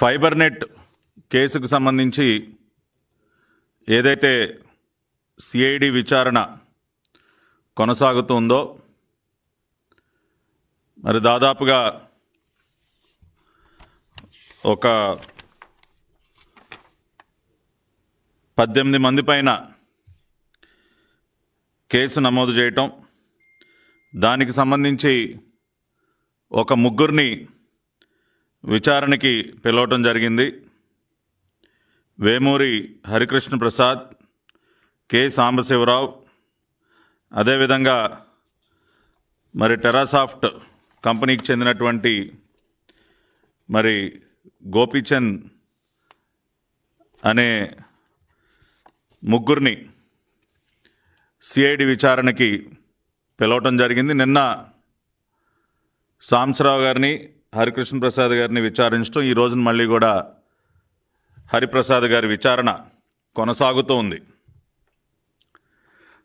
fibre net కేసుకు సంబంధించి ఏదైతే సిఐడి విచారణ కొనసాగుతుందో మరి దాదాపుగా ఒక పద్దెనిమిది మంది పైన కేసు నమోదు చేయటం దానికి సంబంధించి ఒక ముగ్గురిని విచారణకి పిలవటం జరిగింది వేమూరి హరికృష్ణ ప్రసాద్ కె సాంబశివరావు అదేవిధంగా మరి టెరాసాఫ్ట్ కంపెనీకి చెందినటువంటి మరి గోపీచంద్ అనే ముగ్గురిని సిఐడి విచారణకి పిలవటం జరిగింది నిన్న సాంసరావు గారిని హరికృష్ణ ప్రసాద్ గారిని విచారించడం ఈ రోజున మళ్ళీ కూడా హరిప్రసాద్ గారి విచారణ కొనసాగుతూ ఉంది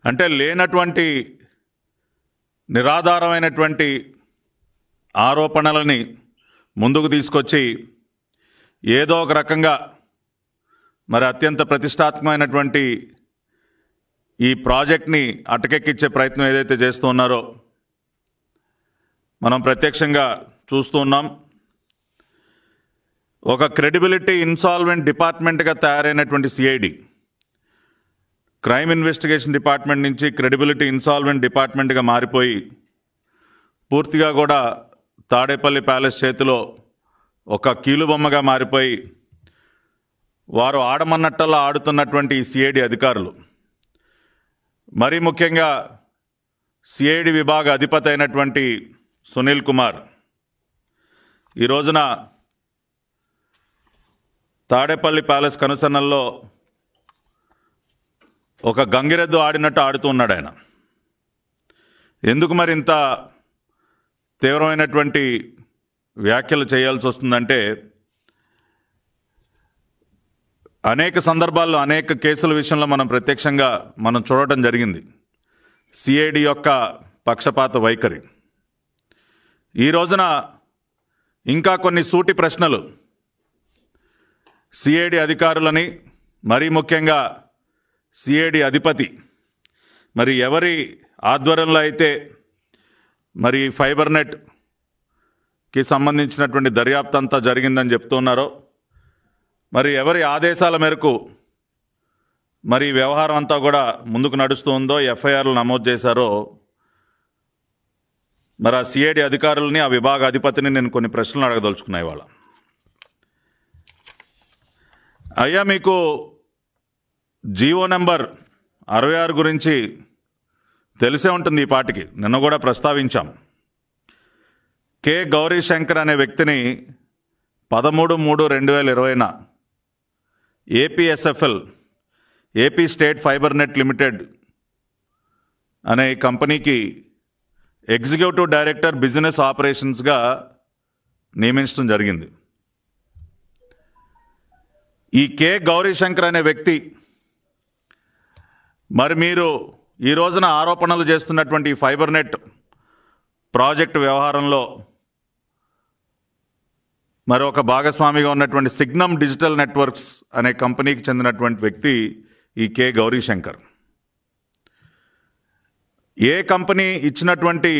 అంటే లేనటువంటి నిరాధారమైనటువంటి ఆరోపణలని ముందుకు తీసుకొచ్చి ఏదో ఒక రకంగా మరి అత్యంత ప్రతిష్టాత్మకమైనటువంటి ఈ ప్రాజెక్ట్ని అటకెక్కించే ప్రయత్నం ఏదైతే చేస్తూ ఉన్నారో మనం ప్రత్యక్షంగా చూస్తున్నాం ఒక క్రెడిబిలిటీ ఇన్సాల్వెంట్ డిపార్ట్మెంట్గా తయారైనటువంటి సిఐడి క్రైమ్ ఇన్వెస్టిగేషన్ డిపార్ట్మెంట్ నుంచి క్రెడిబిలిటీ ఇన్సాల్వెంట్ డిపార్ట్మెంట్గా మారిపోయి పూర్తిగా కూడా తాడేపల్లి ప్యాలెస్ చేతిలో ఒక కీలుబొమ్మగా మారిపోయి వారు ఆడమన్నట్టల్లా ఆడుతున్నటువంటి ఈ సిఐడి అధికారులు మరీ ముఖ్యంగా సిఐడి విభాగ అధిపతి అయినటువంటి సునీల్ కుమార్ ఈ రోజున తాడేపల్లి ప్యాలెస్ కనుసన్నల్లో ఒక గంగిరెద్దు ఆడినట్టు ఆడుతూ ఉన్నాడు ఆయన ఎందుకు మరి ఇంత తీవ్రమైనటువంటి వ్యాఖ్యలు చేయాల్సి వస్తుందంటే అనేక సందర్భాల్లో అనేక కేసుల విషయంలో మనం ప్రత్యక్షంగా మనం చూడటం జరిగింది సిఐడి యొక్క పక్షపాత వైఖరి ఈ రోజున ఇంకా కొన్ని సూటి ప్రశ్నలు సిఐడి అధికారులని మరీ ముఖ్యంగా సిఐడి అధిపతి మరి ఎవరి ఆధ్వర్యంలో అయితే మరి ఫైబర్నెట్కి సంబంధించినటువంటి దర్యాప్తు అంతా జరిగిందని చెప్తున్నారో మరి ఎవరి ఆదేశాల మేరకు మరి వ్యవహారం అంతా కూడా ముందుకు నడుస్తుందో ఎఫ్ఐఆర్లు నమోదు చేశారో మరి ఆ సిఐడి అధికారులని ఆ విభాగ అధిపతిని నేను కొన్ని ప్రశ్నలు అడగదలుచుకున్నా ఇవాళ అయ్యా మీకు జీవో నెంబర్ అరవై ఆరు గురించి తెలిసే ఉంటుంది ఈ పాటికి నిన్న కూడా ప్రస్తావించాం కె గౌరీ శంకర్ అనే వ్యక్తిని పదమూడు మూడు రెండు వేల ఇరవైన APSFL AP state fibre net limited అనే కంపెనీకి ఎగ్జిక్యూటివ్ డైరెక్టర్ బిజినెస్ ఆపరేషన్స్గా నియమించడం జరిగింది ఈ కె గౌరీశంకర్ అనే వ్యక్తి మరి మీరు ఈ రోజున ఆరోపణలు చేస్తున్నటువంటి ఫైబర్ నెట్ ప్రాజెక్టు వ్యవహారంలో మరి ఒక భాగస్వామిగా ఉన్నటువంటి సిగ్నమ్ డిజిటల్ నెట్వర్క్స్ అనే కంపెనీకి చెందినటువంటి వ్యక్తి ఈ కె గౌరీశంకర్ ఏ కంపెనీ ఇచ్చినటువంటి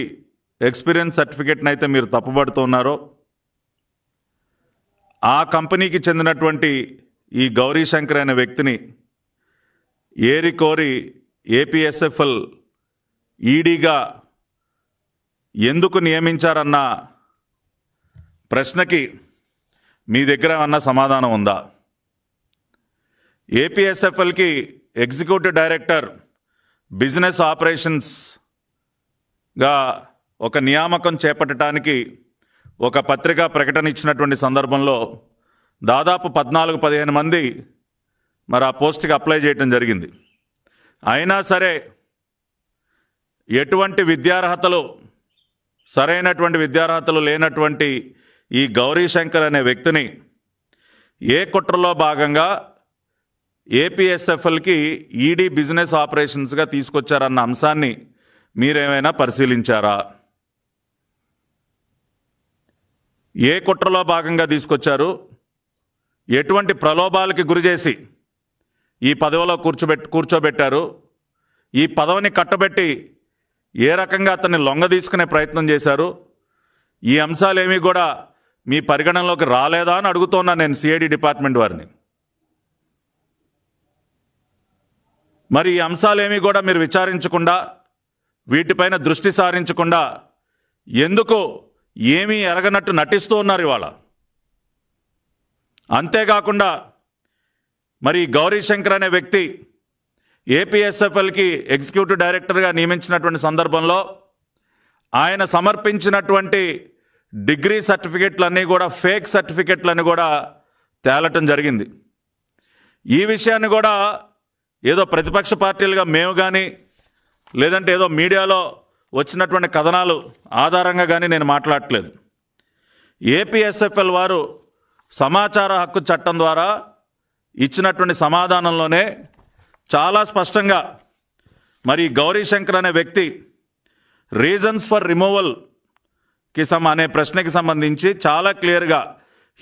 ఎక్స్పీరియన్స్ సర్టిఫికేట్ని అయితే మీరు తప్పుబడుతున్నారో ఆ కంపెనీకి చెందినటువంటి ఈ గౌరీశంకర్ అనే వ్యక్తిని ఏరి కోరి ఏపీఎస్ఎఫ్ఎల్ ఈడీగా ఎందుకు నియమించారన్న ప్రశ్నకి మీ దగ్గర ఏమన్నా సమాధానం ఉందా ఏపీఎస్ఎఫ్ఎల్కి ఎగ్జిక్యూటివ్ డైరెక్టర్ బిజినెస్ ఆపరేషన్స్గా ఒక నియామకం చేపట్టడానికి ఒక పత్రికా ప్రకటన ఇచ్చినటువంటి సందర్భంలో దాదాపు పద్నాలుగు పదిహేను మంది మరి ఆ పోస్ట్కి అప్లై చేయటం జరిగింది అయినా సరే ఎటువంటి విద్యార్హతలు సరైనటువంటి విద్యార్హతలు లేనటువంటి ఈ గౌరీశంకర్ అనే వ్యక్తిని ఏ కుట్రలో భాగంగా ఏపీఎస్ఎఫ్ఎల్కి ఈడీ బిజినెస్ ఆపరేషన్స్గా తీసుకొచ్చారన్న అంశాన్ని మీరేమైనా పరిశీలించారా ఏ కుట్రలో భాగంగా తీసుకొచ్చారు ఎటువంటి ప్రలోభాలకి గురిచేసి ఈ పదవిలో కూర్చోబెట్ కూర్చోబెట్టారు ఈ పదవిని కట్టబెట్టి ఏ రకంగా అతన్ని లొంగ తీసుకునే ప్రయత్నం చేశారు ఈ అంశాలేమీ కూడా మీ పరిగణనలోకి రాలేదా అని అడుగుతున్నాను నేను సిఐడి డిపార్ట్మెంట్ వారిని మరి ఈ అంశాలేమీ కూడా మీరు విచారించకుండా వీటిపైన దృష్టి సారించకుండా ఎందుకు ఏమీ ఎరగనట్టు నటిస్తూ ఉన్నారు ఇవాళ అంతేకాకుండా మరి గౌరీశంకర్ అనే వ్యక్తి ఏపీఎస్ఎఫ్ఎల్కి ఎగ్జిక్యూటివ్ డైరెక్టర్గా నియమించినటువంటి సందర్భంలో ఆయన సమర్పించినటువంటి డిగ్రీ సర్టిఫికెట్లన్నీ కూడా ఫేక్ సర్టిఫికెట్లని కూడా తేలటం జరిగింది ఈ విషయాన్ని కూడా ఏదో ప్రతిపక్ష పార్టీలుగా మేము కానీ లేదంటే ఏదో మీడియాలో వచ్చినటువంటి కథనాలు ఆధారంగా కానీ నేను మాట్లాడట్లేదు ఏపీఎస్ఎఫ్ఎల్ వారు సమాచార హక్కు చట్టం ద్వారా ఇచ్చినటువంటి సమాధానంలోనే చాలా స్పష్టంగా మరి గౌరీశంకర్ అనే వ్యక్తి రీజన్స్ ఫర్ రిమూవల్కి సమ అనే ప్రశ్నకి సంబంధించి చాలా క్లియర్గా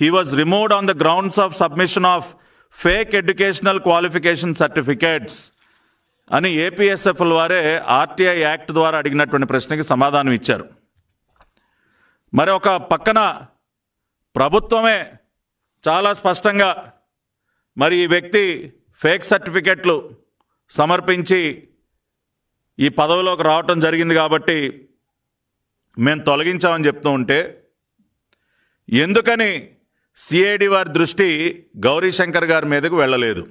he was removed on the grounds of submission of fake educational qualification certificates అని ఏపీఎస్ఎఫ్ల వారే ఆర్టీఐ యాక్ట్ ద్వారా అడిగినటువంటి ప్రశ్నకి సమాధానం ఇచ్చారు మరి ఒక పక్కన ప్రభుత్వమే చాలా స్పష్టంగా మరి ఈ వ్యక్తి ఫేక్ సర్టిఫికెట్లు సమర్పించి ఈ పదవిలోకి రావటం జరిగింది కాబట్టి మేము తొలగించామని చెప్తూ ఉంటే ఎందుకని సిఐడి వారి దృష్టి గౌరీశంకర్ గారి మీదకు వెళ్ళలేదు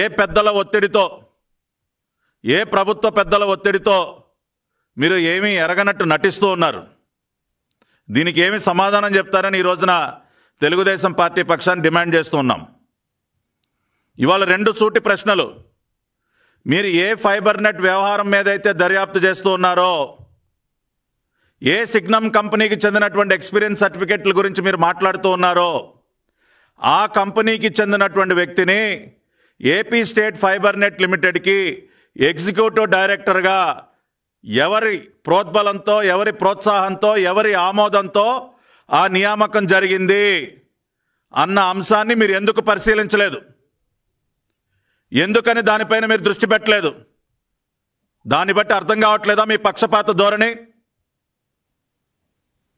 ఏ పెద్దల ఒత్తిడితో ఏ ప్రభుత్వ పెద్దల ఒత్తిడితో మీరు ఏమీ ఎరగనట్టు నటిస్తూ ఉన్నారు దీనికి ఏమి సమాధానం చెప్తారని ఈ రోజున తెలుగుదేశం పార్టీ పక్షాన్ని డిమాండ్ చేస్తూ ఉన్నాం ఇవాళ రెండు సూటి ప్రశ్నలు మీరు ఏ ఫైబర్ నెట్ వ్యవహారం మీదైతే దర్యాప్తు చేస్తూ ఉన్నారో ఏ సిగ్నమ్ కంపెనీకి చెందినటువంటి ఎక్స్పీరియన్స్ సర్టిఫికెట్ల గురించి మీరు మాట్లాడుతూ ఉన్నారో ఆ కంపెనీకి చెందినటువంటి వ్యక్తిని ఏపీ స్టేట్ ఫైబర్ నెట్ లిమిటెడ్కి ఎగ్జిక్యూటివ్ డైరెక్టర్గా ఎవరి ప్రోద్బలంతో ఎవరి ప్రోత్సాహంతో ఎవరి ఆమోదంతో ఆ నియామకం జరిగింది అన్న అంశాన్ని మీరు ఎందుకు పరిశీలించలేదు ఎందుకని దానిపైన మీరు దృష్టి పెట్టలేదు దాన్ని బట్టి అర్థం కావట్లేదా మీ పక్షపాత ధోరణి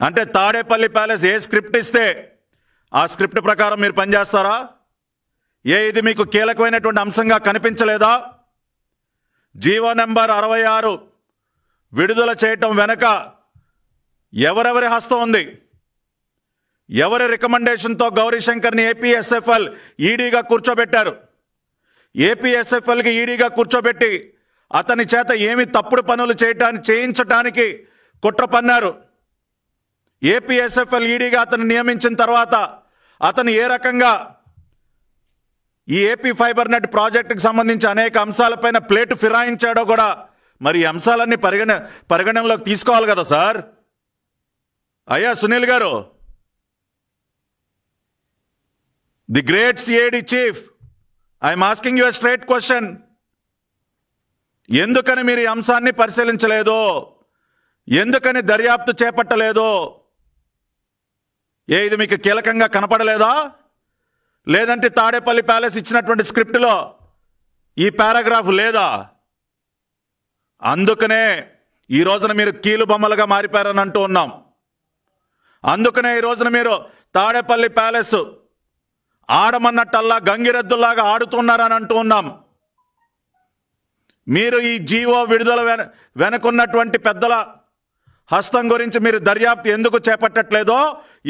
అంటే తాడేపల్లి ప్యాలెస్ ఏ స్క్రిప్ట్ ఇస్తే ఆ స్క్రిప్ట్ ప్రకారం మీరు పనిచేస్తారా ఏ ఇది మీకు కీలకమైనటువంటి అంశంగా కనిపించలేదా జీవో నెంబర్ అరవై ఆరు విడుదల చేయటం వెనక ఎవరెవరి హస్తం ఉంది ఎవరి రికమెండేషన్తో గౌరీశంకర్ని ఏపీఎస్ఎఫ్ఎల్ ఈడీగా కూర్చోబెట్టారు ఏపీఎస్ఎఫ్ఎల్కి ఈడీగా కూర్చోబెట్టి అతని చేత ఏమి తప్పుడు పనులు చేయటాన్ని చేయించటానికి కుట్ర పన్నారు ఏపీఎస్ఎఫ్ఎల్ ఈడీగా అతను నియమించిన తర్వాత అతను ఏ రకంగా ఈ ఏపీ ఫైబర్ నెట్ ప్రాజెక్టుకు సంబంధించి అనేక అంశాలపైన ప్లేటు ఫిరాయించాడో కూడా మరి ఈ అంశాలన్నీ పరిగణ పరిగణనలోకి తీసుకోవాలి కదా సార్ అయ్యా Sunil garu the great CID chief I'm asking your straight question ఎందుకని మీరు ఈ అంశాన్ని పరిశీలించలేదు ఎందుకని దర్యాప్తు చేపట్టలేదు ఏ ఇది మీకు కీలకంగా కనపడలేదా లేదంటే తాడేపల్లి ప్యాలెస్ ఇచ్చినటువంటి స్క్రిప్ట్లో ఈ పారాగ్రాఫ్ లేదా అందుకనే ఈ రోజున మీరు కీలు బొమ్మలుగా మారిపోయారని అంటూ ఉన్నాం అందుకనే ఈ రోజున మీరు తాడేపల్లి ప్యాలెస్ ఆడమన్నట్టల్లా గంగిరెద్దుల్లాగా ఆడుతున్నారని అంటూ ఉన్నాం మీరు ఈ జీవో విడుదల వెన వెనుకున్నటువంటి పెద్దల హస్తం గురించి మీరు దర్యాప్తు ఎందుకు చేపట్టట్లేదో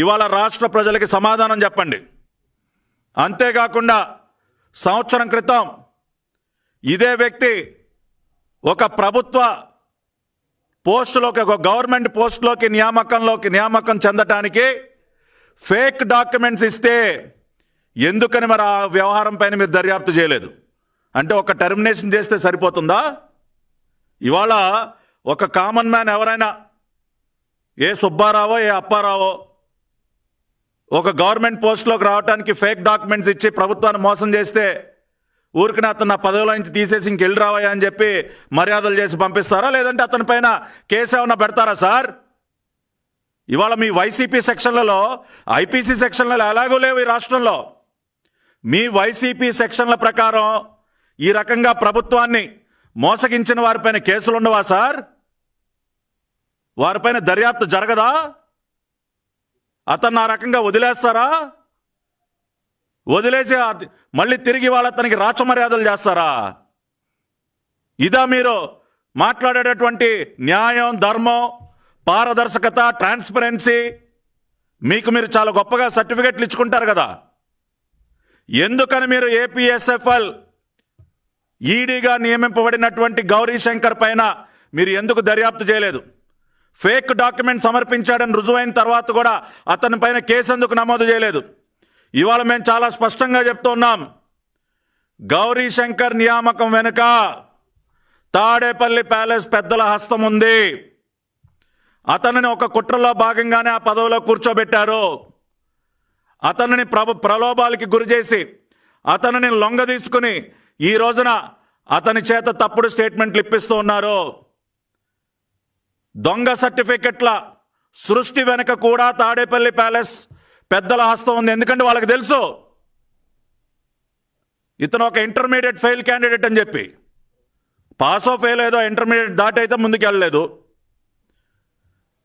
ఇవాళ రాష్ట్ర ప్రజలకి సమాధానం చెప్పండి అంతేకాకుండా సంవత్సరం క్రితం ఇదే వ్యక్తి ఒక ప్రభుత్వ పోస్టులోకి ఒక గవర్నమెంట్ పోస్టులోకి నియామకంలోకి నియామకం చెందటానికి ఫేక్ డాక్యుమెంట్స్ ఇస్తే ఎందుకని మరి ఆ వ్యవహారం పైన మీరు దర్యాప్తు చేయలేదు అంటే ఒక టెర్మినేషన్ చేస్తే సరిపోతుందా ఇవాళ ఒక కామన్ మ్యాన్ ఎవరైనా ఏ సుబ్బారావో ఏ అప్పారావో ఒక గవర్నమెంట్ పోస్టులోకి రావడానికి ఫేక్ డాక్యుమెంట్స్ ఇచ్చి ప్రభుత్వాన్ని మోసం చేస్తే ఊరికనే అతను నా పదవిలో నుంచి తీసేసి ఇంకెళ్ళి రావాయా అని చెప్పి మర్యాదలు చేసి పంపిస్తారా లేదంటే అతని పైన కేసు ఏమన్నా పెడతారా సార్ ఇవాళ మీ వైసీపీ సెక్షన్లలో ఐపీసీ సెక్షన్లలో ఎలాగూ లేవు ఈ రాష్ట్రంలో మీ వైసీపీ సెక్షన్ల ప్రకారం ఈ రకంగా ప్రభుత్వాన్ని మోసగించిన వారిపైన కేసులు ఉండవా సార్ వారిపైన దర్యాప్తు జరగదా అతను ఆ రకంగా వదిలేస్తారా వదిలేసి మళ్ళీ తిరిగి వాళ్ళ అతనికి రాచమర్యాదలు చేస్తారా ఇదా మీరు మాట్లాడేటటువంటి న్యాయం ధర్మం పారదర్శకత ట్రాన్స్పరెన్సీ మీకు మీరు చాలా గొప్పగా సర్టిఫికెట్లు ఇచ్చుకుంటారు కదా ఎందుకని మీరు ఏపీఎస్ఎఫ్ఎల్ ఈడీగా నియమింపబడినటువంటి గౌరీ శంకర్ పైన మీరు ఎందుకు దర్యాప్తు చేయలేదు ఫేక్ డాక్యుమెంట్ సమర్పించాడని రుజువైన తర్వాత కూడా అతని పైన కేసు ఎందుకు నమోదు చేయలేదు ఇవాళ మేము చాలా స్పష్టంగా చెప్తూ ఉన్నాం గౌరీ శంకర్ నియామకం వెనుక తాడేపల్లి ప్యాలెస్ పెద్దల హస్తం ఉంది అతనిని ఒక కుట్రలో భాగంగానే ఆ పదవిలో కూర్చోబెట్టారు అతనిని ప్రభు ప్రలోభాలకి గురిచేసి అతనిని లొంగ తీసుకుని ఈ రోజున అతని చేత తప్పుడు స్టేట్మెంట్లు ఇప్పిస్తూ ఉన్నారు దొంగ సర్టిఫికెట్ల సృష్టి వెనుక కూడా తాడేపల్లి ప్యాలెస్ పెద్దల హస్తం ఉంది ఎందుకంటే వాళ్ళకి తెలుసు ఇతను ఒక ఇంటర్మీడియట్ ఫెయిల్ క్యాండిడేట్ అని చెప్పి పాస్ ఆఫ్ ఫెయిల్ ఏదో ఇంటర్మీడియట్ దాటి అయితే ముందుకెళ్ళలేదు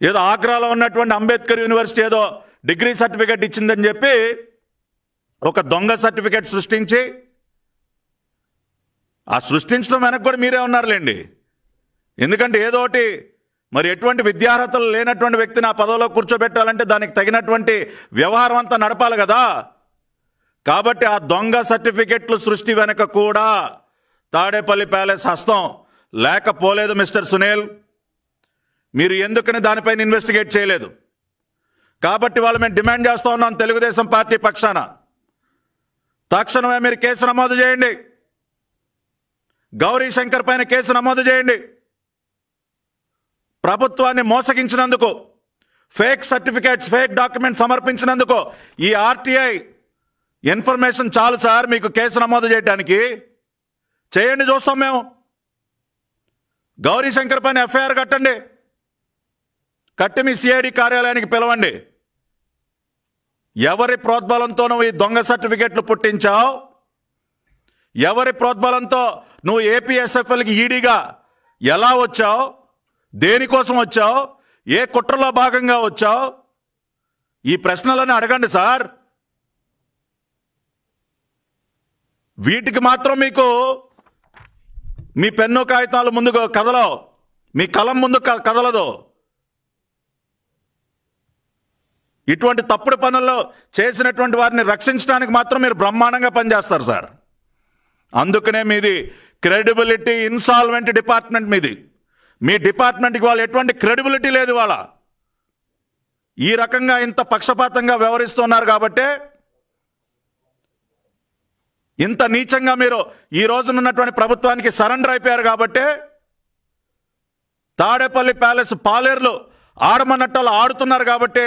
ఏదో ఆగ్రాలో ఉన్నటువంటి అంబేద్కర్ యూనివర్సిటీ ఏదో డిగ్రీ సర్టిఫికెట్ ఇచ్చిందని చెప్పి ఒక దొంగ సర్టిఫికేట్ సృష్టించి ఆ సృష్టించడం వెనక్కి కూడా మీరే ఉన్నారులేండి ఎందుకంటే ఏదోటి మరి ఎటువంటి విద్యార్హతలు లేనటువంటి వ్యక్తిని ఆ పదవిలో కూర్చోబెట్టాలంటే దానికి తగినటువంటి వ్యవహారం అంతా నడపాలి కదా కాబట్టి ఆ దొంగ సర్టిఫికెట్లు సృష్టి వెనుక కూడా తాడేపల్లి ప్యాలెస్ హస్తం లేకపోలేదు మిస్టర్ సునీల్ మీరు ఎందుకని దానిపైన ఇన్వెస్టిగేట్ చేయలేదు కాబట్టి వాళ్ళు మేము డిమాండ్ చేస్తూ ఉన్నాం తెలుగుదేశం పార్టీ పక్షాన తక్షణమే మీరు కేసు నమోదు చేయండి గౌరీ శంకర్ పైన కేసు నమోదు చేయండి ప్రభుత్వాన్ని మోసగించినందుకు ఫేక్ సర్టిఫికేట్స్ ఫేక్ డాక్యుమెంట్ సమర్పించినందుకు ఈ ఆర్టీఐ ఇన్ఫర్మేషన్ చాలు సార్ మీకు కేసు నమోదు చేయడానికి చేయండి చూస్తాం మేము గౌరీ శంకర్ పైన ఎఫ్ఐఆర్ కట్టండి కట్టి మీ సిఐడి కార్యాలయానికి పిలవండి ఎవరి ప్రోద్బలంతో నువ్వు ఈ దొంగ సర్టిఫికేట్లు పుట్టించావు ఎవరి ప్రోద్బలంతో నువ్వు ఏపీఎస్ఎఫ్ఎల్కి ఈడీగా ఎలా వచ్చావు దేనికోసం వచ్చావు ఏ కుట్రలో భాగంగా వచ్చావు ఈ ప్రశ్నలని అడగండి సార్ వీటికి మాత్రం మీకు మీ పెన్ను కాగితాలు ముందు కదలవు మీ కలం ముందు కదలదు ఇటువంటి తప్పుడు పనుల్లో చేసినటువంటి వారిని రక్షించడానికి మాత్రం మీరు బ్రహ్మాండంగా పనిచేస్తారు సార్ అందుకనే మీది క్రెడిబిలిటీ ఇన్సాల్వెంట్ డిపార్ట్మెంట్ మీది మీ డిపార్ట్మెంట్కి వాళ్ళు ఎటువంటి క్రెడిబిలిటీ లేదు వాళ్ళ ఈ రకంగా ఇంత పక్షపాతంగా వ్యవహరిస్తున్నారు కాబట్టే ఇంత నీచంగా మీరు ఈ రోజునున్నటువంటి ప్రభుత్వానికి సరెండర్ అయిపోయారు కాబట్టే తాడేపల్లి ప్యాలెస్ పాలేర్లు ఆడమన్నట్టలు ఆడుతున్నారు కాబట్టే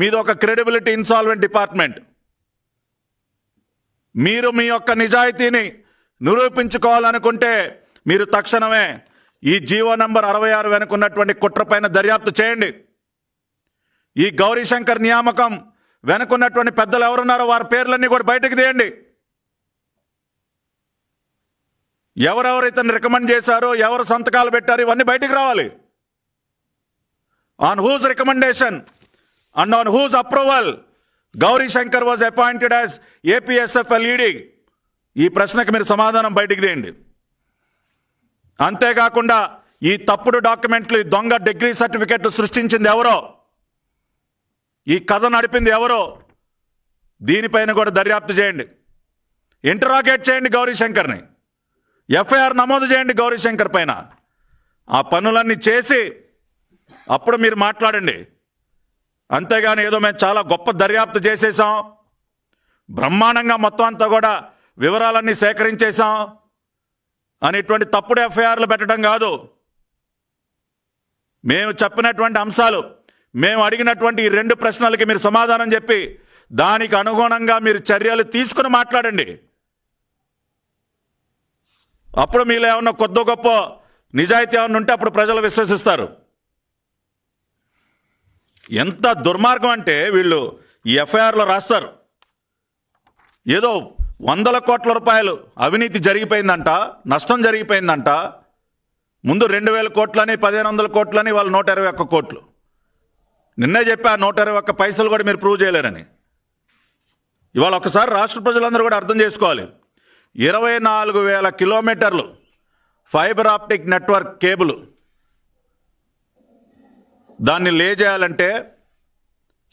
మీది ఒక క్రెడిబిలిటీ ఇన్సాల్వెంట్ డిపార్ట్మెంట్ మీరు మీ యొక్క నిజాయితీని నిరూపించుకోవాలనుకుంటే మీరు తక్షణమే ఈ జీవో నంబర్ అరవై ఆరు కుట్ర కుట్రపైన దర్యాప్తు చేయండి ఈ గౌరీశంకర్ నియామకం వెనుకున్నటువంటి పెద్దలు ఎవరున్నారో వారి పేర్లన్నీ కూడా బయటకు తీయండి ఎవరెవరు ఇతను రికమెండ్ చేశారో ఎవరు సంతకాలు పెట్టారు ఇవన్నీ బయటకు రావాలి on whose recommendation and on whose approval Gauri Shankar was appointed as APSFL ED ఈ ప్రశ్నకు మీరు సమాధానం బయటికి తీయండి అంతేకాకుండా ఈ తప్పుడు డాక్యుమెంట్లు ఈ దొంగ డిగ్రీ సర్టిఫికెట్లు సృష్టించింది ఎవరో ఈ కథ నడిపింది ఎవరో దీనిపైన కూడా దర్యాప్తు చేయండి ఇంటరాగేట్ చేయండి గౌరీశంకర్ని ఎఫ్ఐఆర్ నమోదు చేయండి గౌరీశంకర్ పైన ఆ పనులన్నీ చేసి అప్పుడు మీరు మాట్లాడండి అంతేగాని ఏదో మేము చాలా గొప్ప దర్యాప్తు చేసేసాం బ్రహ్మాండంగా మొత్తం అంతా కూడా వివరాలన్నీ సేకరించేసాం అనేటువంటి తప్పుడు ఎఫ్ఐఆర్లు పెట్టడం కాదు మేము చెప్పినటువంటి అంశాలు మేము అడిగినటువంటి ఈ రెండు ప్రశ్నలకి మీరు సమాధానం చెప్పి దానికి అనుగుణంగా మీరు చర్యలు తీసుకుని మాట్లాడండి అప్పుడు మీలో ఏమన్నా కొద్ది గొప్ప నిజాయితీ ఏమన్నా ఉంటే అప్పుడు ప్రజలు విశ్వసిస్తారు ఎంత దుర్మార్గం అంటే వీళ్ళు ఈ ఎఫ్ఐఆర్లో రాస్తారు ఏదో వందల కోట్ల రూపాయలు అవినీతి జరిగిపోయిందంట నష్టం జరిగిపోయిందంట ముందు రెండు వేల కోట్లని పదిహేను వందల కోట్లని వాళ్ళు నూట ఇరవై ఒక్క కోట్లు నిన్నే చెప్పి ఆ నూట ఇరవై ఒక్క పైసలు కూడా మీరు ప్రూవ్ చేయలేరని ఇవాళ ఒకసారి రాష్ట్ర ప్రజలందరూ కూడా అర్థం చేసుకోవాలి ఇరవై నాలుగు వేల కిలోమీటర్లు ఫైబర్ ఆప్టిక్ నెట్వర్క్ కేబుల్ దాన్ని లే చేయాలంటే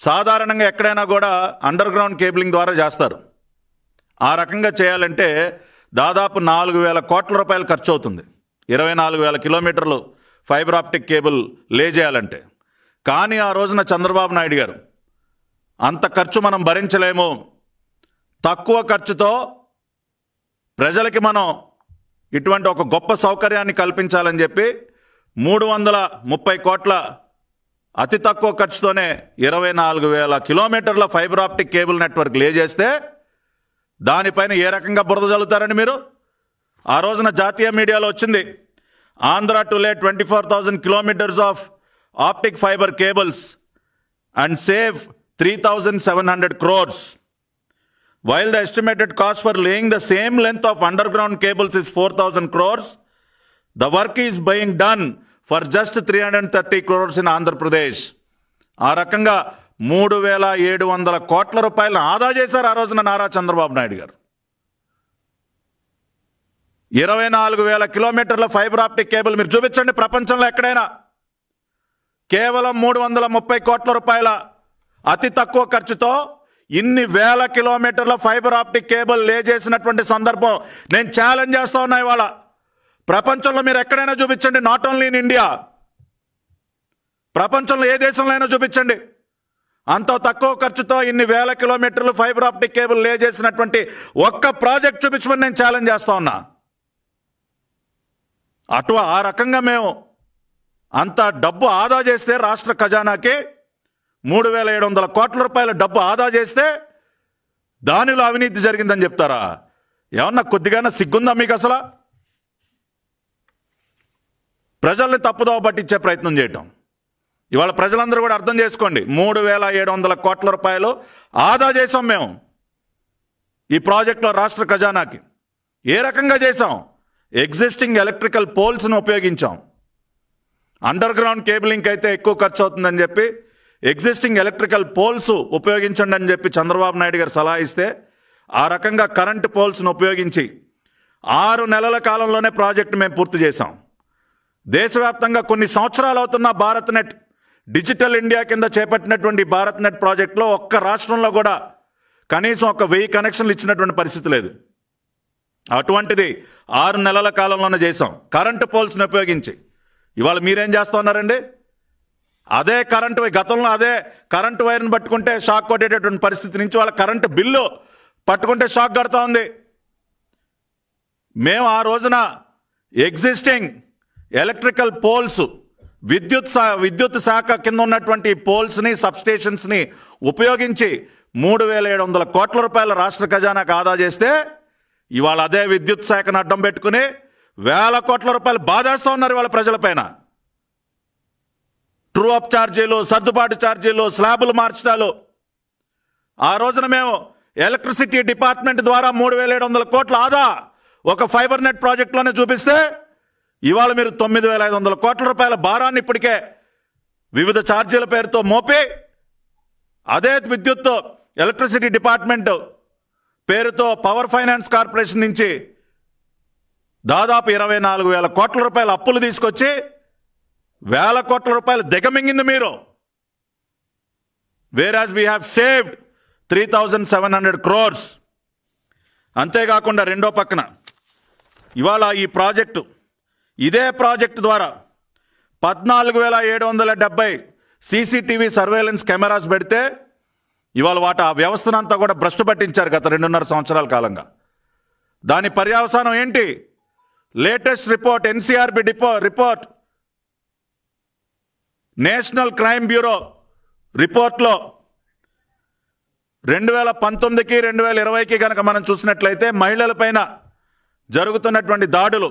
సాధారణంగా ఎక్కడైనా కూడా అండర్ గ్రౌండ్ కేబులింగ్ ద్వారా చేస్తారు ఆ రకంగా చేయాలంటే దాదాపు నాలుగు వేల కోట్ల రూపాయలు ఖర్చు అవుతుంది ఇరవై నాలుగు వేల కిలోమీటర్లు ఫైబర్ ఆప్టిక్ కేబుల్ లే చేయాలంటే కానీ ఆ రోజున చంద్రబాబు నాయుడు గారు అంత ఖర్చు మనం భరించలేము తక్కువ ఖర్చుతో ప్రజలకి మనం ఇటువంటి ఒక గొప్ప సౌకర్యాన్ని కల్పించాలని చెప్పి మూడు వందల ముప్పై కోట్ల అతి తక్కువ ఖర్చుతోనే ఇరవై నాలుగు వేల కిలోమీటర్ల ఫైబర్ ఆప్టిక్ కేబుల్ నెట్వర్క్ లే చేస్తే దానిపైన ఏ రకంగా బురద చల్లుతారని మీరు ఆ రోజున జాతీయ మీడియాలో వచ్చింది Andhra to lay twenty four thousand kilometres of optic fibre cables and save three thousand seven hundred crores while the estimated cost for laying the same length of underground cables is four thousand crores the work is being done for just three hundred thirty crores in Andhra Pradesh ఆ రకంగా మూడు వేల ఏడు వందల కోట్ల రూపాయలను ఆదా చేశారు ఆ రోజున నారా చంద్రబాబు నాయుడు గారు ఇరవై నాలుగు వేల కిలోమీటర్ల ఫైబర్ ఆప్టిక్ కేబుల్ మీరు చూపించండి ప్రపంచంలో ఎక్కడైనా కేవలం మూడు వందల ముప్పై కోట్ల రూపాయల అతి తక్కువ ఖర్చుతో ఇన్ని వేల కిలోమీటర్ల ఫైబర్ ఆప్టిక్ కేబుల్ లేజేసినటువంటి సందర్భం నేను ఛాలెంజ్ చేస్తా ఉన్నా ఇవాళ ప్రపంచంలో మీరు ఎక్కడైనా చూపించండి నాట్ ఓన్లీ ఇన్ ఇండియా ప్రపంచంలో ఏ దేశంలో అయినా చూపించండి అంత తక్కువ ఖర్చుతో ఇన్ని వేల కిలోమీటర్లు ఫైబర్ ఆప్టిక్ కేబుల్ లే చేసినటువంటి ఒక్క ప్రాజెక్ట్ చూపించమని నేను ఛాలెంజ్ చేస్తా ఉన్నా అటు ఆ రకంగా మేము అంత డబ్బు ఆదా చేస్తే రాష్ట్ర ఖజానాకి మూడు వేల ఏడు వందల కోట్ల రూపాయల డబ్బు ఆదా చేస్తే దానిలో అవినీతి జరిగిందని చెప్తారా ఏమన్నా కొద్దిగానే సిగ్గుందా మీకు అసలు ప్రజల్ని తప్పుదోవ పట్టించే ప్రయత్నం చేయటం ఇవాళ ప్రజలందరూ కూడా అర్థం చేసుకోండి మూడు వేల ఏడు వందల కోట్ల రూపాయలు ఆదా చేసాం మేము ఈ ప్రాజెక్టులో రాష్ట్ర ఖజానాకి ఏ రకంగా చేసాం ఎగ్జిస్టింగ్ ఎలక్ట్రికల్ పోల్స్ను ఉపయోగించాం అండర్ గ్రౌండ్ కేబులింగ్ అయితే ఎక్కువ ఖర్చు అవుతుందని చెప్పి ఎగ్జిస్టింగ్ ఎలక్ట్రికల్ పోల్స్ ఉపయోగించండి అని చెప్పి చంద్రబాబు నాయుడు గారు సలహా ఇస్తే ఆ రకంగా కరెంటు పోల్స్ను ఉపయోగించి ఆరు నెలల కాలంలోనే ప్రాజెక్టు మేము పూర్తి చేశాం దేశవ్యాప్తంగా కొన్ని సంవత్సరాలు అవుతున్న భారత్ నెట్ డిజిటల్ ఇండియా కింద చేపట్టినటువంటి భారత్ నెట్ ప్రాజెక్ట్లో ఒక్క రాష్ట్రంలో కూడా కనీసం ఒక వెయ్యి కనెక్షన్లు ఇచ్చినటువంటి పరిస్థితి లేదు అటువంటిది ఆరు నెలల కాలంలోనే చేసాం కరెంటు పోల్స్ని ఉపయోగించి ఇవాళ మీరేం చేస్తూ ఉన్నారండి అదే కరెంటు గతంలో అదే కరెంటు వైర్ని పట్టుకుంటే షాక్ కొట్టేటటువంటి పరిస్థితి నుంచి వాళ్ళ కరెంటు బిల్లు పట్టుకుంటే షాక్ కడతా ఉంది మేము ఆ రోజున ఎగ్జిస్టింగ్ ఎలక్ట్రికల్ పోల్స్ విద్యుత్ విద్యుత్ శాఖ కింద ఉన్నటువంటి పోల్స్ని సబ్స్టేషన్స్ని ఉపయోగించి మూడు వేల ఏడు వందల కోట్ల రూపాయల రాష్ట్ర ఖజానాకు ఆదా చేస్తే ఇవాళ అదే విద్యుత్ శాఖను అడ్డం పెట్టుకుని వేల కోట్ల రూపాయలు బాధేస్తూ ఉన్నారు ఇవాళ ప్రజలపైన ట్రూ అప్ ఛార్జీలు సర్దుబాటు ఛార్జీలు స్లాబులు మార్చడాలు ఆ రోజున మేము ఎలక్ట్రిసిటీ డిపార్ట్మెంట్ ద్వారా మూడు వేల ఏడు వందల కోట్ల ఆదా ఒక ఫైబర్ నెట్ ప్రాజెక్ట్లోనే చూపిస్తే ఇవాళ మీరు తొమ్మిది వేల ఐదు వందల కోట్ల రూపాయల భారాన్ని ఇప్పటికే వివిధ ఛార్జీల పేరుతో మోపి అదే విద్యుత్ ఎలక్ట్రిసిటీ డిపార్ట్మెంట్ పేరుతో పవర్ ఫైనాన్స్ కార్పొరేషన్ నుంచి దాదాపు ఇరవై నాలుగు వేల కోట్ల రూపాయల అప్పులు తీసుకొచ్చి వేల కోట్ల రూపాయలు దిగమింగింది మీరు whereas we have saved three thousand seven hundred crores అంతేకాకుండా రెండో పక్కన ఇవాళ ఈ ప్రాజెక్టు ఇదే ప్రాజెక్టు ద్వారా పద్నాలుగు వేల ఏడు వందల డెబ్బై సీసీటీవీ సర్వేలెన్స్ కెమెరాస్ పెడితే ఇవాళ వాటి ఆ వ్యవస్థనంతా కూడా భ్రష్టు పట్టించారు గత రెండున్నర సంవత్సరాల కాలంగా దాని పర్యవసానం ఏంటి latest report NCRB depot report national crime bureau రిపోర్ట్లో రెండు వేల పంతొమ్మిదికి రెండు వేల ఇరవైకి కనుక మనం చూసినట్లయితే మహిళలపైన జరుగుతున్నటువంటి దాడులు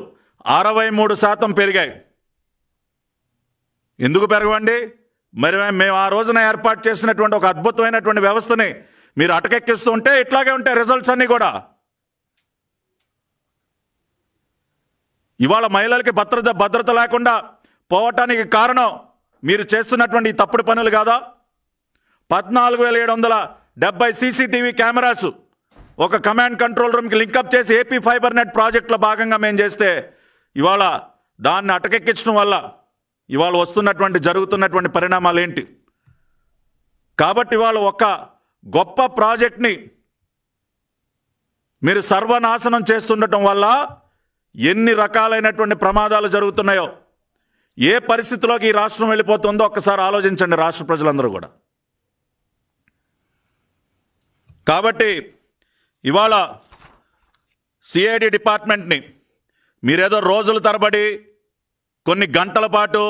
అరవై మూడు శాతం పెరిగాయి ఎందుకు పెరగవండి మరి మేము ఆ రోజున ఏర్పాటు చేసినటువంటి ఒక అద్భుతమైనటువంటి వ్యవస్థని మీరు అటకెక్కిస్తూ ఉంటే ఇట్లాగే ఉంటాయి రిజల్ట్స్ అన్నీ కూడా ఇవాళ మహిళలకి భద్రత భద్రత లేకుండా పోవటానికి కారణం మీరు చేస్తున్నటువంటి తప్పుడు పనులు కాదా పద్నాలుగు వేల ఏడు వందల డెబ్బై సీసీటీవీ కెమెరాస్ ఒక కమాండ్ కంట్రోల్ రూమ్కి లింకప్ చేసి ఏపీ ఫైబర్ నెట్ ప్రాజెక్టులో భాగంగా మేము చేస్తే ఇవాళ దాన్ని అటకెక్కించడం వల్ల ఇవాళ వస్తున్నటువంటి జరుగుతున్నటువంటి పరిణామాలు ఏంటి కాబట్టి ఇవాళ ఒక గొప్ప ప్రాజెక్ట్ని మీరు సర్వనాశనం చేస్తుండటం వల్ల ఎన్ని రకాలైనటువంటి ప్రమాదాలు జరుగుతున్నాయో ఏ పరిస్థితిలోకి ఈ రాష్ట్రం వెళ్ళిపోతుందో ఒక్కసారి ఆలోచించండి రాష్ట్ర ప్రజలందరూ కూడా కాబట్టి ఇవాళ సిఐడి డిపార్ట్మెంట్ని మీరేదో రోజుల తరబడి కొన్ని గంటల పాటు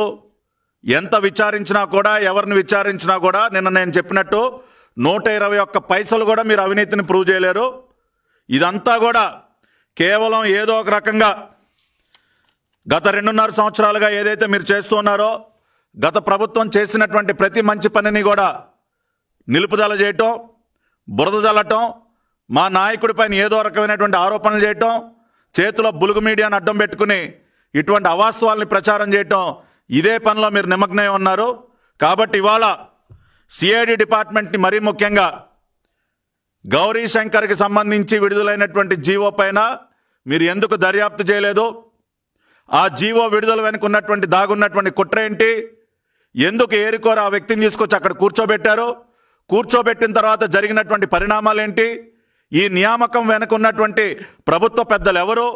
ఎంత విచారించినా కూడా ఎవరిని విచారించినా కూడా నిన్న నేను చెప్పినట్టు నూట ఇరవై ఒక్క పైసలు కూడా మీరు అవినీతిని ప్రూవ్ చేయలేరు ఇదంతా కూడా కేవలం ఏదో ఒక రకంగా గత రెండున్నర సంవత్సరాలుగా ఏదైతే మీరు చేస్తున్నారో గత ప్రభుత్వం చేసినటువంటి ప్రతి మంచి పనిని కూడా నిలుపుదల చేయటం బురద జల్లటం మా నాయకుడిపైన ఏదో రకమైనటువంటి ఆరోపణలు చేయటం చేతిలో బులుగు మీడియాను అడ్డం పెట్టుకుని ఇటువంటి అవాస్తవాల్ని ప్రచారం చేయటం ఇదే పనిలో మీరు నిమగ్నమై ఉన్నారు కాబట్టి ఇవాళ సిఐడి డిపార్ట్మెంట్ని మరీ ముఖ్యంగా గౌరీ శంకర్కి సంబంధించి విడుదలైనటువంటి జీవో పైన మీరు ఎందుకు దర్యాప్తు చేయలేదు ఆ జీవో విడుదల వెనుక ఉన్నటువంటి దాగున్నటువంటి కుట్ర ఏంటి ఎందుకు ఏరుకోరు ఆ వ్యక్తిని తీసుకొచ్చి అక్కడ కూర్చోబెట్టారు కూర్చోబెట్టిన తర్వాత జరిగినటువంటి పరిణామాలేంటి ఈ నియామకం వెనుకున్నటువంటి ప్రభుత్వ పెద్దలు ఎవరు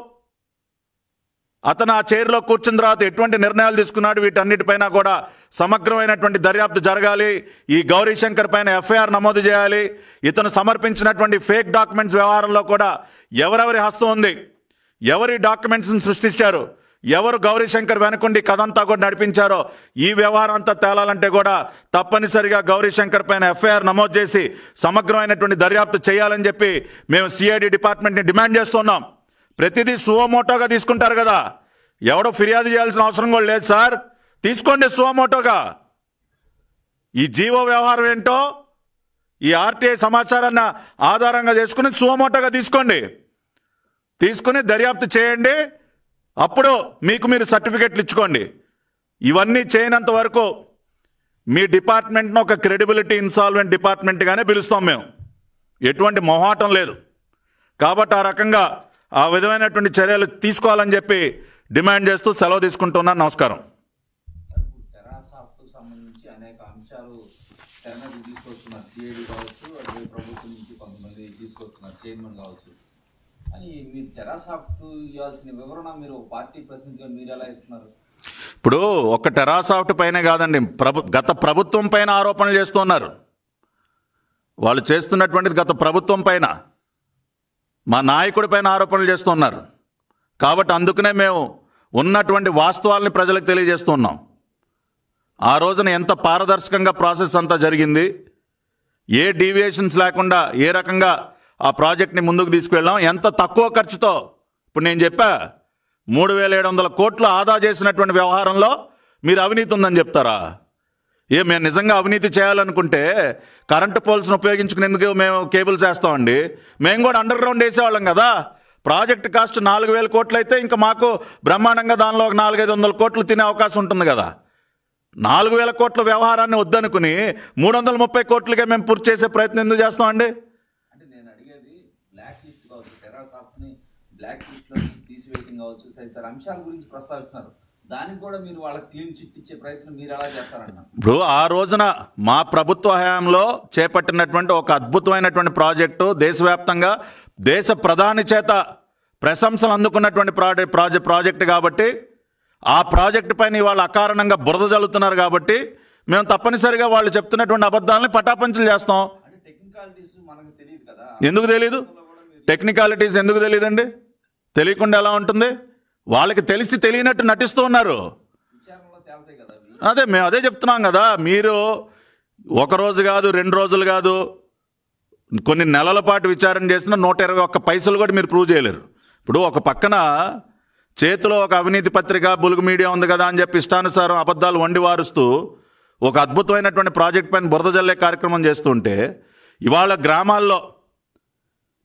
అతను ఆ చైర్లో కూర్చున్న తర్వాత ఎటువంటి నిర్ణయాలు తీసుకున్నాడు వీటన్నిటిపైన కూడా సమగ్రమైనటువంటి దర్యాప్తు జరగాలి ఈ గౌరీశంకర్ పైన ఎఫ్ఐఆర్ నమోదు చేయాలి ఇతను సమర్పించినటువంటి ఫేక్ డాక్యుమెంట్స్ వ్యవహారంలో కూడా ఎవరెవరి హస్తం ఉంది ఎవరి డాక్యుమెంట్స్ని సృష్టించారు ఎవరు గౌరీశంకర్ వెనకుండి కథ అంతా కూడా నడిపించారో ఈ వ్యవహారం అంతా తేలాలంటే కూడా తప్పనిసరిగా గౌరీశంకర్ పైన ఎఫ్ఐఆర్ నమోదు చేసి సమగ్రమైనటువంటి దర్యాప్తు చేయాలని చెప్పి మేము సిఐడి డిపార్ట్మెంట్ని డిమాండ్ చేస్తున్నాం ప్రతిదీ సువమోటోగా తీసుకుంటారు కదా ఎవడో ఫిర్యాదు చేయాల్సిన అవసరం కూడా లేదు సార్ తీసుకోండి సువమోటోగా ఈ జీవో వ్యవహారం ఏంటో ఈ ఆర్టీఐ సమాచారాన్ని ఆధారంగా చేసుకుని సువమోటోగా తీసుకోండి తీసుకుని దర్యాప్తు చేయండి అప్పుడు మీకు మీరు సర్టిఫికెట్లు ఇచ్చుకోండి ఇవన్నీ చేయనంత వరకు మీ డిపార్ట్మెంట్ను ఒక క్రెడిబిలిటీ ఇన్సాల్వెంట్ డిపార్ట్మెంట్గానే పిలుస్తాం మేము ఎటువంటి మొహాటం లేదు కాబట్టి ఆ రకంగా ఆ విధమైనటువంటి చర్యలు తీసుకోవాలని చెప్పి డిమాండ్ చేస్తూ సెలవు తీసుకుంటున్నాను నమస్కారం తీసుకొస్తున్నారు సిఐడి కావచ్చు ప్రభుత్వం నుంచి కొంతమంది తీసుకొస్తున్నారు చైర్మన్ కావచ్చు కానీ మీరు టెరాసాఫ్ట్ ఇవ్వాల్సిన వివరణ మీరు పార్టీ ప్రతినిధిగా మీరు ఎలా ఇస్తున్నారు ఇప్పుడు ఒక టెరాసాఫ్ట్ పైన కాదండి ప్రభు గత ప్రభుత్వం పైన ఆరోపణలు చేస్తున్నారు వాళ్ళు చేస్తున్నటువంటిది గత ప్రభుత్వం పైన మా నాయకుడి పైన ఆరోపణలు చేస్తున్నారు కాబట్టి అందుకనే మేము ఉన్నటువంటి వాస్తవాల్ని ప్రజలకు తెలియజేస్తున్నాం ఆ రోజున ఎంత పారదర్శకంగా ప్రాసెస్ అంతా జరిగింది ఏ డీవియేషన్స్ లేకుండా ఏ రకంగా ఆ ప్రాజెక్ట్ని ముందుకు తీసుకువెళ్ళాం ఎంత తక్కువ ఖర్చుతో ఇప్పుడు నేను చెప్పా మూడు వేల ఏడు వందల కోట్లు ఆదా చేసినటువంటి వ్యవహారంలో మీరు అవినీతి ఉందని చెప్తారా ఏ మేము నిజంగా అవినీతి చేయాలనుకుంటే కరెంటు పోల్స్ను ఉపయోగించుకునేందుకు మేము కేబుల్స్ వేస్తామండి మేము కూడా అండర్ గ్రౌండ్ వేసేవాళ్ళం కదా ప్రాజెక్ట్ కాస్ట్ నాలుగు వేల కోట్లు అయితే ఇంకా మాకు బ్రహ్మాండంగా దానిలో ఒక నాలుగైదు వందల కోట్లు తినే అవకాశం ఉంటుంది కదా నాలుగు వేల కోట్ల వ్యవహారాన్ని వద్దనుకుని మూడు వందల ముప్పై కోట్లుగా మేము పూర్తి చేసే ప్రయత్నం ఎందుకు చేస్తామండి కావచ్చు తదితర అంశాల గురించి ప్రస్తావిస్తున్నారు దానికి కూడా మీరు వాళ్ళకి క్లీన్ చిట్ ఇచ్చే ప్రయత్నం మీరు ఎలా చేస్తారన్న ఇప్పుడు ఆ రోజున మా ప్రభుత్వ హయాంలో చేపట్టినటువంటి ఒక అద్భుతమైనటువంటి ప్రాజెక్టు దేశవ్యాప్తంగా దేశ ప్రధాని చేత ప్రశంసలు అందుకున్నటువంటి ప్రాజెక్ట్ ప్రాజె ప్రాజెక్టు కాబట్టి ఆ ప్రాజెక్టు పైన ఇవాళ అకారణంగా బురద జల్లుతున్నారు కాబట్టి మేము తప్పనిసరిగా వాళ్ళు చెప్తున్నటువంటి అబద్ధాలని పటాపంచులు చేస్తాం ఎందుకు తెలియదు టెక్నికాలిటీస్ ఎందుకు తెలియదండి తెలియకుండా ఎలా ఉంటుంది వాళ్ళకి తెలిసి తెలియనట్టు నటిస్తూ ఉన్నారు అదే మేము అదే చెప్తున్నాం కదా మీరు ఒకరోజు కాదు రెండు రోజులు కాదు కొన్ని నెలల పాటు విచారణ చేసిన నూట ఇరవై ఒక్క పైసలు కూడా మీరు ప్రూవ్ చేయలేరు ఇప్పుడు ఒక పక్కన చేతిలో ఒక అవినీతి పత్రిక బులుగు మీడియా ఉంది కదా అని చెప్పి ఇష్టానుసారం అబద్ధాలు వండి వారుస్తూ ఒక అద్భుతమైనటువంటి ప్రాజెక్ట్ పైన బురద జల్లే కార్యక్రమం చేస్తుంటే ఇవాళ గ్రామాల్లో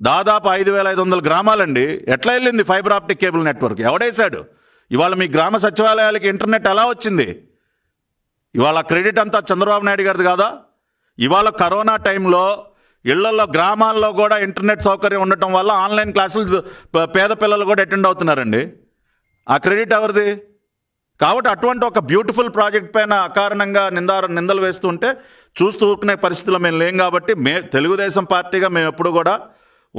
దాదాపు ఐదు వేల ఐదు వందల గ్రామాలండి ఎట్లా వెళ్ళింది ఫైబర్ ఆప్టిక్ కేబుల్ నెట్వర్క్ ఎవడేశాడు ఇవాళ మీ గ్రామ సచివాలయాలకి ఇంటర్నెట్ ఎలా వచ్చింది ఇవాళ క్రెడిట్ అంతా చంద్రబాబు నాయుడు గారిది కాదా ఇవాళ కరోనా టైంలో ఇళ్లలో గ్రామాల్లో కూడా ఇంటర్నెట్ సౌకర్యం ఉండటం వల్ల ఆన్లైన్ క్లాసులు పేద పిల్లలు కూడా అటెండ్ అవుతున్నారండి ఆ క్రెడిట్ ఎవరిది కాబట్టి అటువంటి ఒక బ్యూటిఫుల్ ప్రాజెక్ట్ పైన అకారణంగా నిందార నిందలు వేస్తుంటే చూస్తూ ఊరుకునే పరిస్థితిలో మేము లేం కాబట్టి మే తెలుగుదేశం పార్టీగా మేము ఎప్పుడు కూడా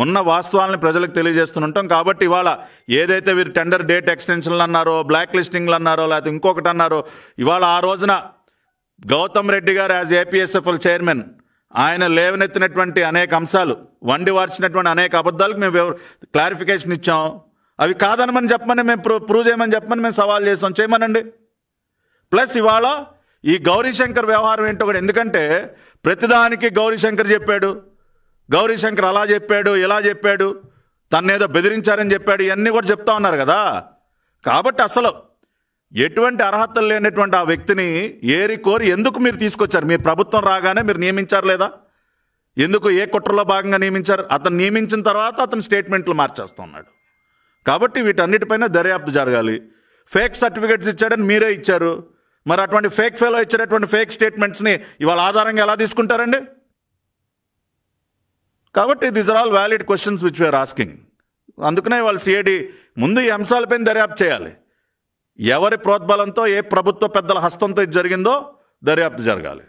ఉన్న వాస్తవాలను ప్రజలకు తెలియజేస్తుంటాం కాబట్టి ఇవాళ ఏదైతే వీరు టెండర్ డేట్ ఎక్స్టెన్షన్లు అన్నారో బ్లాక్ లిస్టింగ్లు అన్నారో లేకపోతే ఇంకొకటి అన్నారో ఇవాళ ఆ రోజున గౌతమ్ రెడ్డి గారు యాజ్ ఏపీఎస్ఎఫ్ఎల్ చైర్మన్ ఆయన లేవనెత్తినటువంటి అనేక అంశాలు వండి వార్చినటువంటి అనేక అబద్ధాలకు మేము క్లారిఫికేషన్ ఇచ్చాం అవి కాదనమని చెప్పమని మేము ప్రూ ప్రూవ్ చేయమని చెప్పమని మేము సవాల్ చేసాం చేయమనండి ప్లస్ ఇవాళ ఈ గౌరీశంకర్ వ్యవహారం ఏంటో కూడా ఎందుకంటే ప్రతిదానికి గౌరీశంకర్ చెప్పాడు గౌరీశంకర్ అలా చెప్పాడు ఇలా చెప్పాడు తన్నేదో బెదిరించారని చెప్పాడు ఇవన్నీ కూడా చెప్తా ఉన్నారు కదా కాబట్టి అసలు ఎటువంటి అర్హతలు లేనటువంటి ఆ వ్యక్తిని ఏరి కోరి ఎందుకు మీరు తీసుకొచ్చారు మీరు ప్రభుత్వం రాగానే మీరు నియమించారు లేదా ఎందుకు ఏ కుట్రలో భాగంగా నియమించారు అతను నియమించిన తర్వాత అతను స్టేట్మెంట్లు మార్చేస్తూ ఉన్నాడు కాబట్టి వీటన్నిటిపైన దర్యాప్తు జరగాలి ఫేక్ సర్టిఫికేట్స్ ఇచ్చాడని మీరే ఇచ్చారు మరి అటువంటి ఫేక్ ఫెలో ఇచ్చేటటువంటి ఫేక్ స్టేట్మెంట్స్ని ఇవాళ ఆధారంగా ఎలా తీసుకుంటారండి కాబట్టి these are all valid questions which we are asking అందుకనే వాళ్ళు సిఐడి ముందు ఈ అంశాలపైన దర్యాప్తు చేయాలి ఎవరి ప్రోద్బలంతో ఏ ప్రభుత్వ పెద్దల హస్తంతో ఇది జరిగిందో దర్యాప్తు జరగాలి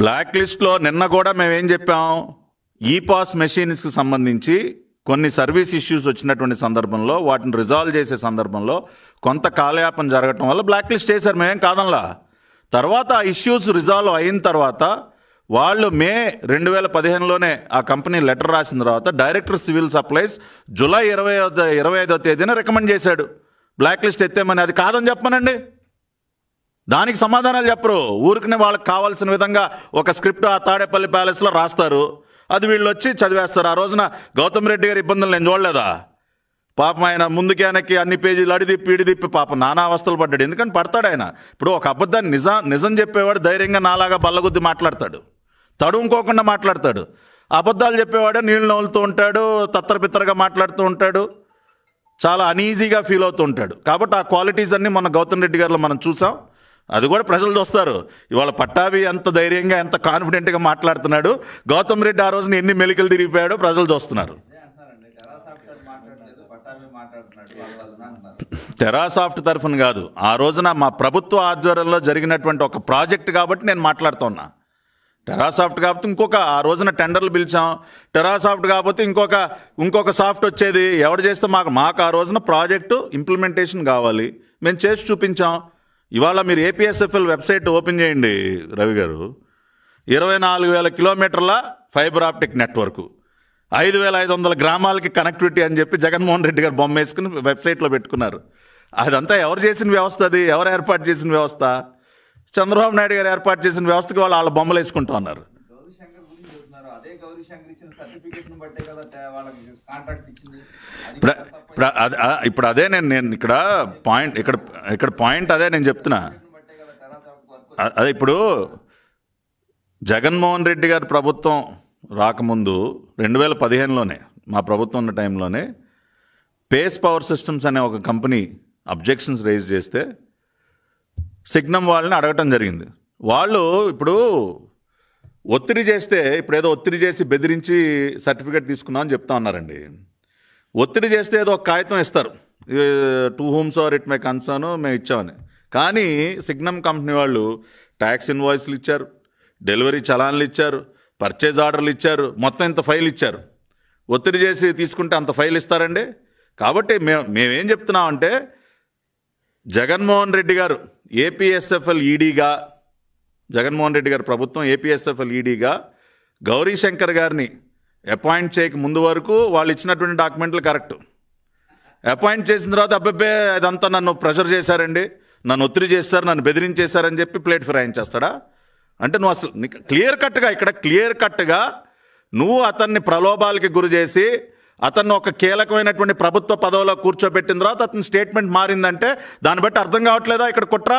బ్లాక్ లిస్ట్లో నిన్న కూడా మేము ఏం చెప్పాం ఈ పాస్ మెషిన్స్కి సంబంధించి కొన్ని సర్వీస్ ఇష్యూస్ వచ్చినటువంటి సందర్భంలో వాటిని రిజాల్వ్ చేసే సందర్భంలో కొంత కాలయాపన జరగటం వల్ల బ్లాక్ లిస్ట్ చేశారు మేమేం కాదనలా తర్వాత ఆ ఇష్యూస్ రిజాల్వ్ అయిన తర్వాత వాళ్ళు మే రెండు వేల పదిహేనులోనే ఆ కంపెనీ లెటర్ రాసిన తర్వాత డైరెక్టర్ సివిల్ సప్లైస్ జూలై ఇరవై ఇరవై ఐదో తేదీన రికమెండ్ చేశాడు బ్లాక్ లిస్ట్ ఎత్తేమని అది కాదని చెప్పనండి దానికి సమాధానాలు చెప్పరు ఊరికి వాళ్ళకి కావాల్సిన విధంగా ఒక స్క్రిప్ట్ ఆ తాడేపల్లి ప్యాలెస్లో రాస్తారు అది వీళ్ళు వచ్చి చదివేస్తారు ఆ రోజున గౌతమ్ రెడ్డి గారి ఇబ్బందులు నేను చూడలేదా పాపం ఆయన ముందుకి అన్ని పేజీలు అడిదిప్పి ఇడిదిప్పి పాపం నానా అవస్థలు పడ్డాడు ఎందుకంటే పడతాడు ఆయన ఇప్పుడు ఒక అబద్ధాన్ని నిజం నిజం చెప్పేవాడు ధైర్యంగా నాలాగా బల్లగుద్ది మాట్లాడతాడు తడుముకోకుండా మాట్లాడతాడు అబద్ధాలు చెప్పేవాడు నీళ్ళు నవ్వులుతూ ఉంటాడు తత్తరపిత్తరగా మాట్లాడుతూ ఉంటాడు చాలా అనీజీగా ఫీల్ అవుతూ ఉంటాడు కాబట్టి ఆ క్వాలిటీస్ అన్నీ మన గౌతమ్ రెడ్డి గారిలో మనం చూసాం అది కూడా ప్రజలు చూస్తారు ఇవాళ పట్టాభి ఎంత ధైర్యంగా ఎంత కాన్ఫిడెంట్గా మాట్లాడుతున్నాడు గౌతమ్ రెడ్డి ఆ రోజున ఎన్ని మెలికలు తిరిగిపోయాడో ప్రజలు చూస్తున్నారు టెరాసాఫ్ట్ తరఫున కాదు ఆ రోజున మా ప్రభుత్వ ఆధ్వర్యంలో జరిగినటువంటి ఒక ప్రాజెక్ట్ కాబట్టి నేను మాట్లాడుతున్నా టెరాసాఫ్ట్ కాబట్టి ఇంకొక ఆ రోజున టెండర్లు పిలిచాం టెరాసాఫ్ట్ కాకపోతే ఇంకొక ఇంకొక సాఫ్ట్ వచ్చేది ఎవరు చేస్తే మాకు మాకు ఆ రోజున ప్రాజెక్టు ఇంప్లిమెంటేషన్ కావాలి మేము చేసి చూపించాం ఇవాళ మీరు ఏపీఎస్ఎఫ్ఎల్ వెబ్సైట్ ఓపెన్ చేయండి రవి గారు ఇరవై నాలుగు వేల కిలోమీటర్ల ఫైబర్ ఆప్టిక్ నెట్వర్క్ ఐదు వేల ఐదు వందల గ్రామాలకి కనెక్టివిటీ అని చెప్పి జగన్మోహన్ రెడ్డి గారు బొమ్మ వేసుకుని వెబ్సైట్లో పెట్టుకున్నారు అదంతా ఎవరు చేసిన వ్యవస్థ అది ఎవరు ఏర్పాటు చేసిన వ్యవస్థ చంద్రబాబు నాయుడు గారు ఏర్పాటు చేసిన వ్యవస్థకి వాళ్ళు వాళ్ళ బొమ్మలు వేసుకుంటూ ఉన్నారు ఇప్పుడు అదే నేను నేను ఇక్కడ పాయింట్ ఇక్కడ ఇక్కడ పాయింట్ అదే నేను చెప్తున్నా అదే ఇప్పుడు జగన్మోహన్ రెడ్డి గారి ప్రభుత్వం రాకముందు రెండు వేల పదిహేనులోనే మా ప్రభుత్వం ఉన్న టైంలోనే పేస్ పవర్ సిస్టమ్స్ అనే ఒక కంపెనీ అబ్జెక్షన్స్ రేజ్ చేస్తే సిగ్నమ్ వాళ్ళని అడగటం జరిగింది వాళ్ళు ఇప్పుడు ఒత్తిడి చేస్తే ఇప్పుడు ఏదో ఒత్తిడి చేసి బెదిరించి సర్టిఫికేట్ తీసుకున్నాం అని చెప్తా ఉన్నారండి ఒత్తిడి చేస్తే ఏదో ఒక కాగితం ఇస్తారు to homes are it my concern మేము ఇచ్చామని కానీ సిగ్నమ్ కంపెనీ వాళ్ళు ట్యాక్స్ ఇన్వాయిస్లు ఇచ్చారు డెలివరీ చలాన్లు ఇచ్చారు పర్చేజ్ ఆర్డర్లు ఇచ్చారు మొత్తం ఇంత ఫైల్ ఇచ్చారు ఒత్తిడి చేసి తీసుకుంటే అంత ఫైల్ ఇస్తారండి కాబట్టి మేము మేమేం చెప్తున్నామంటే జగన్మోహన్ రెడ్డి గారు ఏపీఎస్ఎఫ్ఎల్ ఈడీగా e జగన్మోహన్ రెడ్డి గారు ప్రభుత్వం ఏపీఎస్ఎఫ్ఎల్ ఈడీగా e గౌరీశంకర్ గారిని అపాయింట్ చేయక ముందు వరకు వాళ్ళు ఇచ్చినటువంటి డాక్యుమెంట్లు కరెక్ట్ అపాయింట్ చేసిన తర్వాత అబ్బబ్బే అదంతా నన్ను ప్రెషర్ చేశారండి నన్ను ఒత్తిడి చేస్తారు నన్ను బెదిరించేశారని చెప్పి ప్లేట్ ఫిరాయించేస్తాడా అంటే నువ్వు అసలు క్లియర్ కట్గా ఇక్కడ క్లియర్ కట్గా నువ్వు అతన్ని ప్రలోభాలకి గురి చేసి అతన్ని ఒక కీలకమైనటువంటి ప్రభుత్వ పదవిలో కూర్చోబెట్టిన తర్వాత అతని స్టేట్మెంట్ మారిందంటే దాన్ని బట్టి అర్థం కావట్లేదా ఇక్కడ కుట్ర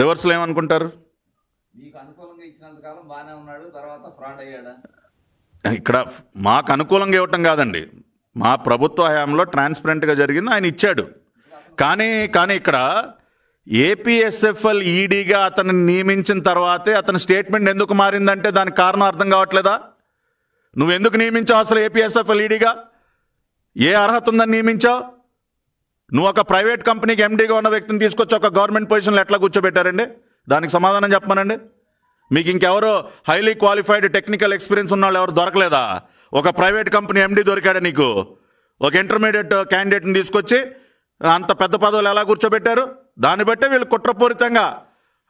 రివర్స్లో ఏమనుకుంటారు ఇక్కడ మాకు అనుకూలంగా ఇవ్వటం కాదండి మా ప్రభుత్వ హయాంలో ట్రాన్స్పరెంట్గా జరిగింది ఆయన ఇచ్చాడు కానీ కానీ ఇక్కడ ఏపీఎస్ఎఫ్ఎల్ ఈడీగా e అతన్ని నియమించిన తర్వాతే అతని స్టేట్మెంట్ ఎందుకు మారిందంటే దానికి కారణం అర్థం కావట్లేదా నువ్వు ఎందుకు నియమించావు అసలు ఏపీఎస్ఎఫ్ఎల్ ఈడీగా e ఏ అర్హత ఉందని నియమించావు నువ్వు ఒక ప్రైవేట్ కంపెనీకి ఎండీగా ఉన్న వ్యక్తిని తీసుకొచ్చి ఒక గవర్నమెంట్ పొజిషన్లో ఎట్లా కూర్చోబెట్టారండి దానికి సమాధానం చెప్పమనండి మీకు ఇంకెవరో హైలీ క్వాలిఫైడ్ టెక్నికల్ ఎక్స్పీరియన్స్ ఉన్న వాళ్ళు ఎవరు దొరకలేదా ఒక ప్రైవేట్ కంపెనీ ఎండీ దొరికాడు నీకు ఒక ఇంటర్మీడియట్ క్యాండిడేట్ని తీసుకొచ్చి అంత పెద్ద పదవులు ఎలా కూర్చోబెట్టారు దాన్ని బట్టే వీళ్ళు కుట్రపూరితంగా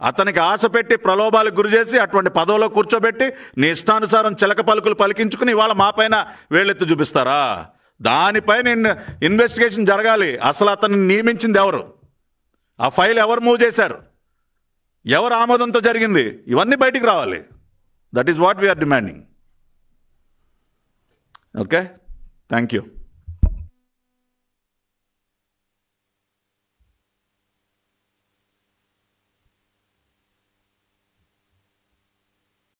అతనికి ఆశ పెట్టి ప్రలోభాలకు గురి చేసి అటువంటి పదవిలో కూర్చోబెట్టి నీ ఇష్టానుసారం చిలక పలుకులు పలికించుకుని ఇవాళ మాపైన వేళ్ళెత్తి చూపిస్తారా దానిపైన ఇన్వెస్టిగేషన్ జరగాలి అసలు అతన్ని నియమించింది ఎవరు ఆ ఫైల్ ఎవరు మూవ్ చేశారు ఎవరు ఆమోదంతో జరిగింది ఇవన్నీ బయటికి రావాలి that is what we are demanding okay thank you